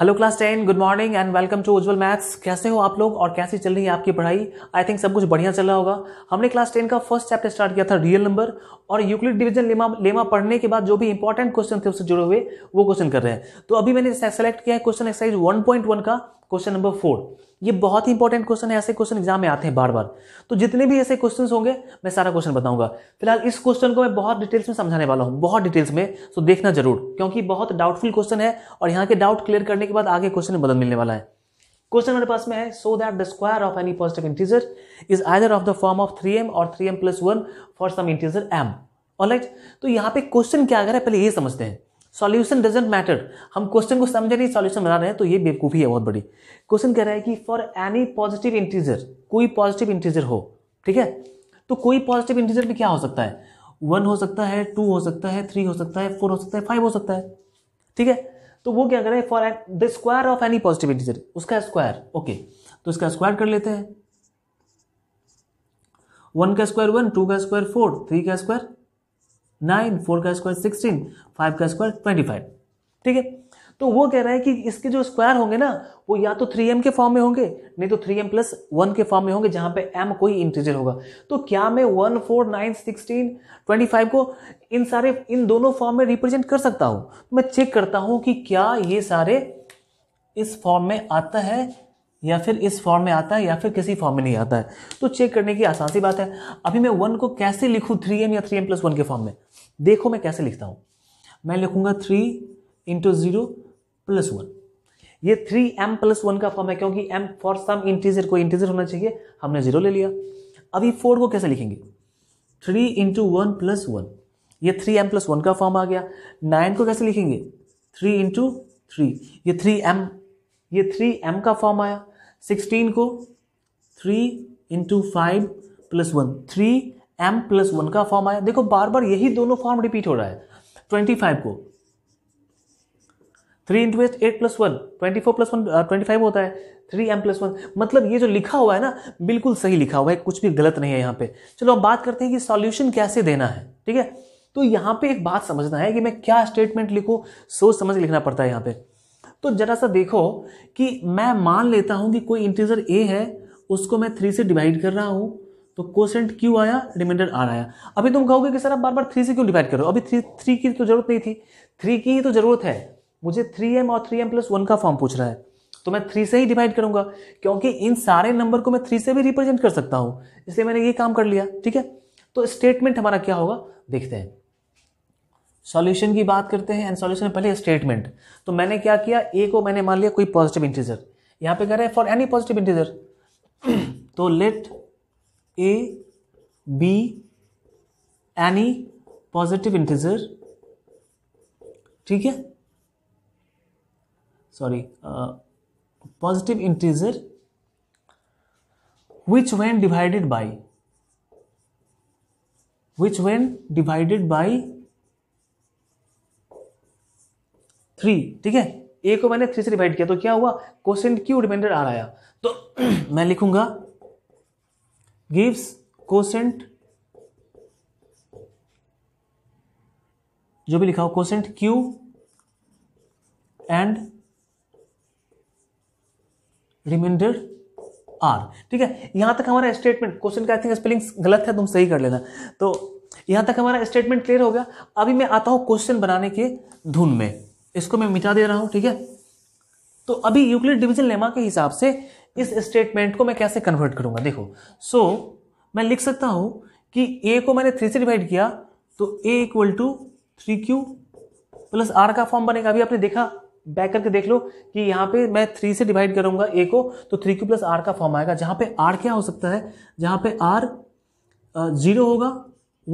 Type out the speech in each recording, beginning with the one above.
hello class ten good morning and welcome to Ujjwal maths कैसे हो आप लोग और कैसी चल रही है आपकी पढ़ाई आई थिंक सब कुछ बढ़िया चल रहा होगा हमने क्लास टेन का फर्स्ट चैप्टर स्टार्ट किया था रियल नंबर और यूक्लिड डिवीजन लेमा लेमा पढ़ने के बाद जो भी इंपॉर्टेंट क्वेश्चन थे उससे जुड़े हुए वो क्वेश्चन कर रहे हैं तो अभी मैंने सेलेक्ट किया है क्वेश्चन एक्सरसाइज वन का क्वेश्चन नंबर फोर ये बहुत ही इंपॉर्टेंट क्वेश्चन है ऐसे क्वेश्चन एग्जाम में आते हैं बार बार तो जितने भी ऐसे क्वेश्चन होंगे मैं सारा क्वेश्चन बताऊंगा फिलहाल इस क्वेश्चन को मैं बहुत डिटेल्स में समझाने वाला हूँ बहुत डिटेल्स में तो देखना जरूर क्योंकि बहुत डाउटफुल क्वेश्चन है और यहाँ के डाउट क्लियर करने के बाद आगे क्वेश्चन बदल मदद मिलने वाला है क्वेश्चन हमारे पास में है so that the square of any positive integer is either of the form of three m और three m plus one for some integer m alright तो यहाँ पे क्वेश्चन क्या आ रहा है पहले ये समझते हैं सॉल्यूशन डजेंट मैटर हम क्वेश्चन को समझे नहीं सॉल्यूशन बना रहे हैं तो ये बेवकूफ़ी है बहुत बड़ी क्वेश्चन कह रहा है कि फॉर एनी पॉजिटिव इंटीजर कोई पॉजिटिव इंटीजर हो ठीक है तो कोई पॉजिटिव इंटीजर में क्या हो सकता है वन हो सकता है टू हो सकता है थ्री हो सकता है फोर हो सकता है फाइव हो सकता है ठीक है तो वो क्या करें for the square of any positive integer उसका स्क्वायर ओके तो इसका स्क्वायर कर लेते हैं वन का स्क्वायर वन टू का स्क्वायर फोर थ्री का स्क्वायर नाइन फोर का स्क्वायर सिक्सटीन फाइव का स्क्वायर ट्वेंटी फाइव ठीक है तो वो कह रहा है कि इसके जो स्क्वायर होंगे ना वो या तो थ्री एम के फॉर्म में होंगे नहीं तो थ्री एम प्लस वन के फॉर्म में होंगे जहां पे एम कोई इंटीजर होगा तो क्या मैं one four nine sixteen twenty five को इन सारे इन दोनों फॉर्म में रिप्रेजेंट कर सकता हूं तो मैं चेक करता हूं कि क्या ये सारे इस फॉर्म में आता है या फिर इस फॉर्म में आता है या फिर किसी फॉर्म में नहीं आता है तो चेक करने की आसान सी बात है अभी मैं वन को कैसे लिखूँ थ्री एम या थ्री एम प्लस वन के फॉर्म में देखो मैं कैसे लिखता हूँ मैं लिखूंगा three into zero plus one ये थ्री एम प्लस वन का फॉर्म है क्योंकि एम फॉर सम इंटीजर कोई इंटीजर होना चाहिए हमने जीरो ले लिया अभी फोर को कैसे लिखेंगे three into one plus one ये थ्री एम प्लस वन का फॉर्म आ गया नाइन को कैसे लिखेंगे थ्री इंटू थ्री ये थ्री एम ये थ्री एम का फॉर्म आया सिक्सटीन को three into five plus one three m plus one का फॉर्म आया देखो बार बार यही दोनों फॉर्म रिपीट हो रहा है ट्वेंटी फाइव को three into eight eight plus one twenty four plus one twenty five होता है थ्री एम प्लस वन मतलब ये जो लिखा हुआ है ना बिल्कुल सही लिखा हुआ है कुछ भी गलत नहीं है यहाँ पे चलो अब बात करते हैं कि सॉल्यूशन कैसे देना है ठीक है तो यहाँ पे एक बात समझना है कि मैं क्या स्टेटमेंट लिखूँ सोच समझ लिखना पड़ता है यहाँ पे तो जरा सा देखो कि मैं मान लेता हूँ कि कोई इंटीजर ए है उसको मैं थ्री से डिवाइड कर रहा हूँ तो कोसेंट क्यू आया रिमाइंडर आर आया अभी तुम कहोगे कि सर आप बार बार थ्री से क्यों डिवाइड करो अभी थ्री थ्री की तो जरूरत नहीं थी थ्री की ही तो जरूरत है मुझे थ्री एम और थ्री एम प्लस वन का फॉर्म पूछ रहा है तो मैं थ्री से ही डिवाइड करूंगा क्योंकि इन सारे नंबर को मैं थ्री से भी रिप्रेजेंट कर सकता हूं इसलिए मैंने ये काम कर लिया ठीक है तो स्टेटमेंट हमारा क्या होगा देखते हैं सॉल्यूशन की बात करते हैं एंड सॉल्यूशन पहले स्टेटमेंट तो मैंने क्या किया ए को मैंने मान लिया कोई पॉजिटिव इंटीजर यहां पे कह रहे हैं फॉर एनी पॉजिटिव इंटीजर तो let a b any positive integer ठीक है sorry positive integer which when divided by which when divided by three ठीक है ए को मैंने थ्री से डिवाइड किया तो क्या हुआ क्वेश्चन क्यू रिमाइंडर आ रहा है तो मैं लिखूंगा gives कोसेंट जो भी लिखा हो quotient q and remainder r ठीक है यहां तक हमारा स्टेटमेंट क्वेश्चन का आई थिंक स्पेलिंग गलत है तुम सही कर लेना तो यहां तक हमारा स्टेटमेंट क्लियर हो गया अभी मैं आता हूं क्वेश्चन बनाने के धुन में इसको मैं मिटा दे रहा हूं ठीक है तो अभी यूक्लिड डिवीजन लेमा के हिसाब से इस स्टेटमेंट को मैं कैसे कन्वर्ट करूंगा देखो सो so, मैं लिख सकता हूं कि ए को मैंने थ्री से डिवाइड किया तो a equal to three q plus r का फॉर्म बनेगा अभी आपने देखा बैक करके देख लो कि यहाँ पे मैं थ्री से डिवाइड करूंगा ए को तो थ्री क्यू प्लस आर का फॉर्म आएगा जहां पे आर क्या हो सकता है जहां पे आर जीरो होगा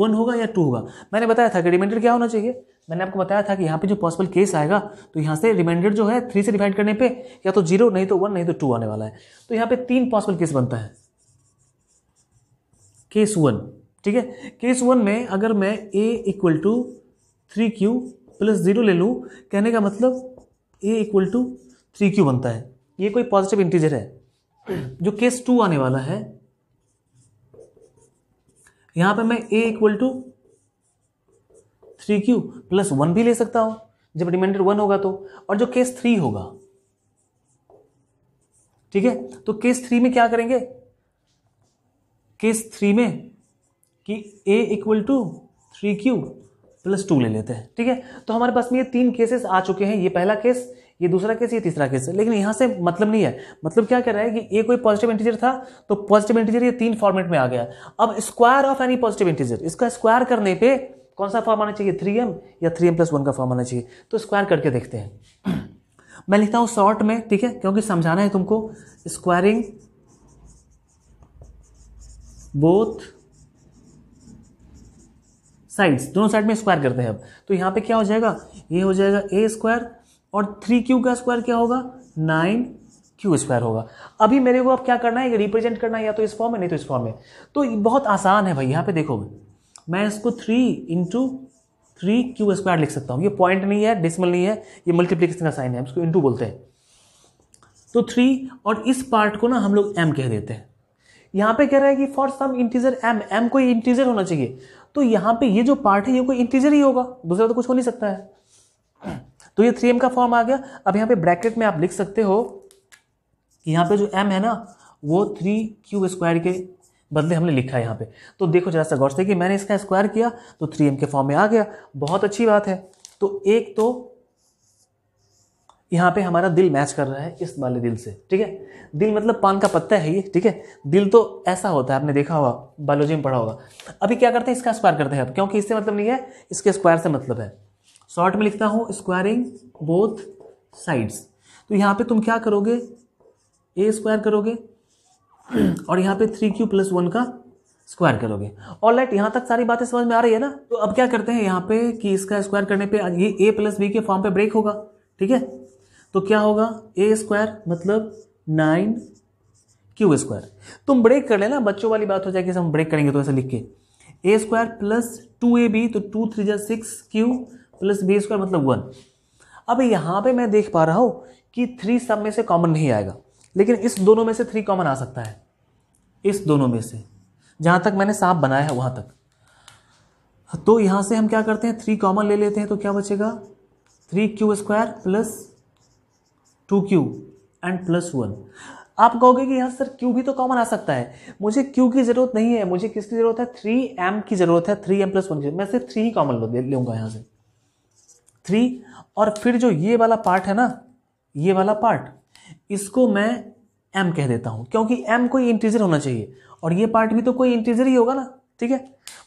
वन होगा या टू होगा मैंने बताया था कि रिमाइंडर क्या होना चाहिए मैंने आपको बताया था कि यहाँ पे जो पॉसिबल केस आएगा तो यहाँ से रिमाइंडर जो है थ्री से डिवाइड करने पे या तो जीरो नहीं तो वन नहीं तो टू आने वाला है तो यहाँ पे तीन पॉसिबल केस बनता है केस वन ठीक है केस वन में अगर मैं a equal to three q plus zero ले लूँ कहने का मतलब a equal to three q बनता है ये कोई पॉजिटिव इंटीजर है जो केस टू आने वाला है यहाँ पे मैं a equal to three q plus one भी ले सकता हूं जब रिमाइंडर वन होगा तो और जो केस थ्री होगा ठीक है तो केस थ्री में क्या करेंगे केस थ्री में कि a equal to three q plus two ले लेते हैं ठीक है तो हमारे पास में ये तीन केसेस आ चुके हैं ये पहला केस ये दूसरा केस ये तीसरा केस लेकिन यहां से मतलब नहीं है मतलब क्या कह रहा है कि ए कोई पॉजिटिव इंटीजर था तो पॉजिटिव इंटीजर ये तीन फॉर्मेट में आ गया अब square of any positive integer इसका स्क्वायर करने पे कौन सा फॉर्म आना चाहिए थ्री एम या थ्री एम प्लस वन का फॉर्म आना चाहिए तो स्क्वायर करके देखते हैं मैं लिखता हूँ शॉर्ट में ठीक है क्योंकि समझाना है तुमको स्क्वायरिंग बोथ साइड्स दोनों साइड में स्क्वायर करते हैं अब तो यहाँ पे क्या हो जाएगा ये हो जाएगा ए स्क्वायर और थ्री क्यू का स्क्वायर क्या होगा नाइन क्यू स्क्वायर होगा अभी मेरे को अब क्या करना है ये रिप्रेजेंट करना है या तो इस फॉर्म में नहीं तो इस फॉर्म में तो बहुत आसान है भाई यहाँ पे देखोगे मैं इसको three into three q square लिख सकता हूँ ये पॉइंट नहीं है डिसमल नहीं है ये मल्टीप्लीकेशन का साइन है इसको इंटू बोलते हैं तो थ्री और इस पार्ट को ना हम लोग एम कह देते हैं यहाँ पे कह रहा है कि for some integer m m कोई इंटीजर होना चाहिए तो यहाँ पे ये जो पार्ट है ये कोई इंटीजर ही होगा दूसरा तो कुछ हो नहीं सकता है तो ये थ्री एम का फॉर्म आ गया अब यहाँ पे ब्रैकेट में आप लिख सकते हो कि यहाँ पे जो एम है ना वो थ्री क्यू स्क्वायर के बदले हमने लिखा है यहाँ पे तो देखो जरा सा गौर से कि मैंने इसका स्क्वायर किया तो थ्री एम के फॉर्म में आ गया बहुत अच्छी बात है तो एक तो यहाँ पे हमारा दिल मैच कर रहा है इस वाले दिल से ठीक है दिल मतलब पान का पत्ता है ये ठीक है दिल तो ऐसा होता है आपने देखा होगा बायोलॉजी में पढ़ा होगा अभी क्या करते हैं इसका स्क्वायर करते हैं अब क्योंकि इससे मतलब नहीं है इसके स्क्वायर से मतलब है शॉर्ट में लिखता हूँ स्क्वायरिंग बोथ साइड्स तो यहाँ पे तुम क्या करोगे ए स्क्वायर करोगे और यहाँ पे थ्री क्यू प्लस वन का स्क्वायर करोगे और लाइट यहाँ तक सारी बातें समझ में आ रही है ना तो अब क्या करते हैं यहाँ पे कि इसका स्क्वायर करने पे ये ए प्लस बी के फॉर्म पे ब्रेक होगा ठीक है तो क्या होगा ए स्क्वायर मतलब नाइन क्यू स्क्वायर तुम ब्रेक कर लेना बच्चों वाली बात हो जाएगी हम ब्रेक करेंगे तो ऐसे लिख के a square plus two a b तो टू थ्री जा six q plus b square मतलब वन अब यहाँ पे मैं देख पा रहा हूँ कि थ्री सब में से कॉमन नहीं आएगा लेकिन इस दोनों में से थ्री कॉमन आ सकता है इस दोनों में से जहां तक मैंने सांप बनाया है वहां तक तो यहां से हम क्या करते हैं थ्री कॉमन ले लेते हैं तो क्या बचेगा three q square plus two q and plus one आप कहोगे कि यहां सर क्यू भी तो कॉमन आ सकता है मुझे क्यू की जरूरत नहीं है मुझे किसकी जरूरत है थ्री एम की जरूरत है थ्री एम प्लस वन की मैं सिर्फ थ्री ही कॉमन लूंगा यहां से थ्री और फिर जो ये वाला पार्ट है ना ये वाला पार्ट इसको मैं एम कह देता हूं क्योंकि एम कोई इंटीजर होना चाहिए और ये पार्ट भी तो कोई इंटीजर ही होगा ना ठीक है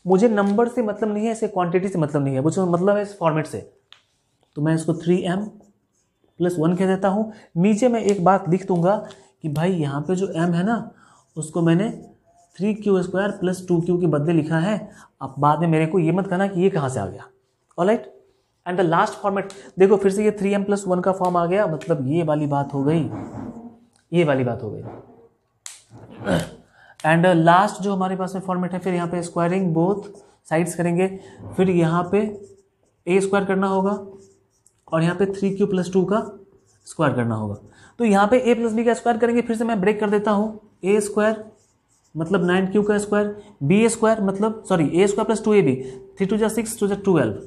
मुझे नंबर से मतलब नहीं है ऐसे क्वांटिटी से मतलब नहीं है मुझे मतलब है इस फॉर्मेट से तो मैं इसको थ्री एम प्लस वन कह देता हूं नीचे मैं एक बात लिख दूंगा कि भाई यहां पे जो एम है ना उसको मैंने three q square plus two q के बदले लिखा है अब बाद में मेरे को ये मत कहना कि ये कहाँ से आ गया alright and the last format देखो फिर से ये थ्री एम प्लस वन का फॉर्म आ गया मतलब ये वाली बात हो गई ये वाली बात हो गई एंड लास्ट uh, जो हमारे पास में फॉर्मेट है फिर यहाँ पे स्क्वायरिंग बोथ साइड्स करेंगे फिर यहाँ पे ए स्क्वायर करना होगा और यहाँ पे थ्री क्यू प्लस टू का स्क्वायर करना होगा तो यहाँ पे ए प्लस बी का स्क्वायर करेंगे फिर से मैं ब्रेक कर देता हूँ ए स्क्वायर मतलब नाइन क्यू का स्क्वायर बी ए स्क्वायर मतलब sorry a square plus two a b three two जै सिक्स टू जै twelve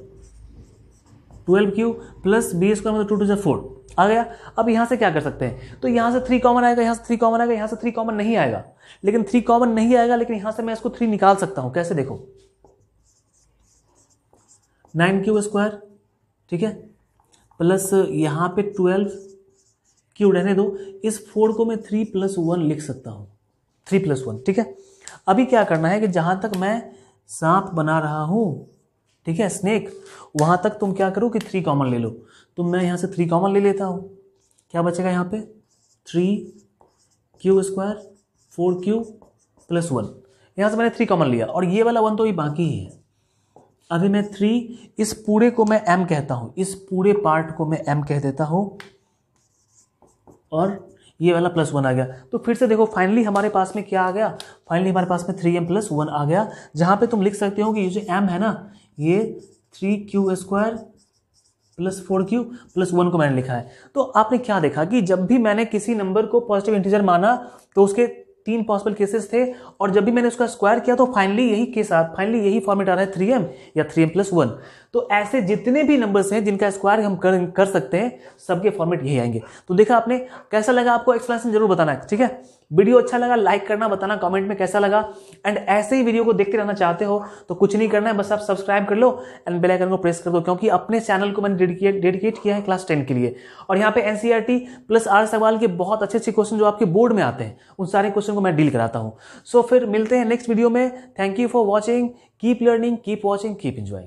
twelve q plus b square मतलब टू टू जो फोर आ गया अब यहाँ से क्या कर सकते हैं तो यहाँ से थ्री कॉमन आएगा यहाँ से थ्री कॉमन आएगा यहाँ से थ्री कॉमन नहीं आएगा लेकिन थ्री कॉमन नहीं आएगा लेकिन यहाँ से मैं इसको थ्री निकाल सकता हूँ कैसे देखो नाइन क्यू स्क्वायर ठीक है प्लस यहाँ पे ट्वेल्व क्यू रहने दो इस फोर को मैं थ्री प्लस वन लिख सकता हूँ थ्री प्लस वन ठीक है अभी क्या करना है कि जहाँ तक मैं सांप बना रहा हूँ ठीक है स्नेक वहां तक तुम क्या करो कि थ्री कॉमन ले लो तो मैं यहां से थ्री कॉमन ले लेता हूं क्या बचेगा यहाँ पे three q square four q plus one यहां से मैंने थ्री कॉमन लिया और ये वाला वन तो ही बाकी ही है अभी मैं थ्री इस पूरे को मैं एम कहता हूं इस पूरे पार्ट को मैं एम कह देता हूं और ये वाला प्लस वन आ गया तो फिर से देखो फाइनली हमारे पास में क्या आ गया फाइनली हमारे पास में थ्री एम प्लस वन आ गया जहां पे तुम लिख सकते हो कि ये जो एम है ना ये three q square plus four q plus one को मैंने लिखा है तो आपने क्या देखा कि जब भी मैंने किसी नंबर को पॉजिटिव इंटीजर माना तो उसके तीन पॉसिबल केसेस थे और जब भी मैंने उसका स्क्वायर किया तो फाइनली यही केस आ फाइनली यही फॉर्मेट आ रहा है थ्री एम या थ्री एम प्लस वन तो ऐसे जितने भी नंबर्स हैं जिनका स्क्वायर हम कर कर सकते हैं सबके फॉर्मेट यही आएंगे तो देखा आपने कैसा लगा आपको एक्सप्लेनेशन जरूर बताना है ठीक है वीडियो अच्छा लगा लाइक करना बताना कमेंट में कैसा लगा एंड ऐसे ही वीडियो को देखते रहना चाहते हो तो कुछ नहीं करना है बस आप सब्सक्राइब कर लो एंड बेल आइकन को प्रेस कर दो क्योंकि अपने चैनल को मैंने डेडिकेट डेडिकेट किया है क्लास टेन के लिए और यहाँ पे एनसीईआरटी प्लस आर सवाल के बहुत अच्छे अच्छे क्वेश्चन जो आपके बोर्ड में आते हैं उन सारे क्वेश्चन को मैं डील कराता हूँ सो so, फिर मिलते हैं नेक्स्ट वीडियो में thank you for watching keep learning keep watching keep enjoying